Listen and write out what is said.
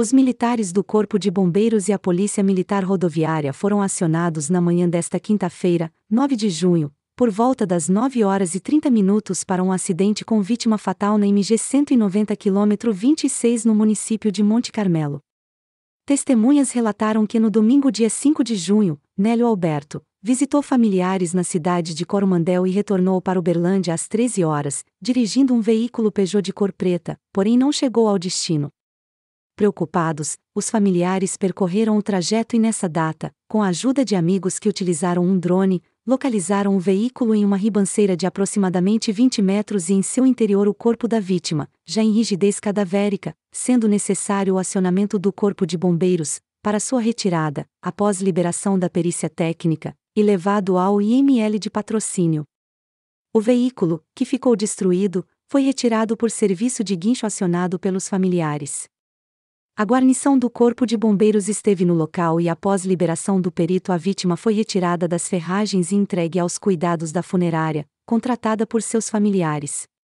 Os militares do Corpo de Bombeiros e a Polícia Militar Rodoviária foram acionados na manhã desta quinta-feira, 9 de junho, por volta das 9 horas e 30 minutos para um acidente com vítima fatal na MG 190 km 26 no município de Monte Carmelo. Testemunhas relataram que no domingo dia 5 de junho, Nélio Alberto visitou familiares na cidade de Coromandel e retornou para Uberlândia às 13 horas, dirigindo um veículo Peugeot de cor preta, porém não chegou ao destino Preocupados, os familiares percorreram o trajeto e nessa data, com a ajuda de amigos que utilizaram um drone, localizaram o veículo em uma ribanceira de aproximadamente 20 metros e em seu interior o corpo da vítima, já em rigidez cadavérica, sendo necessário o acionamento do corpo de bombeiros, para sua retirada, após liberação da perícia técnica, e levado ao IML de patrocínio. O veículo, que ficou destruído, foi retirado por serviço de guincho acionado pelos familiares. A guarnição do Corpo de Bombeiros esteve no local e, após liberação do perito, a vítima foi retirada das ferragens e entregue aos cuidados da funerária, contratada por seus familiares.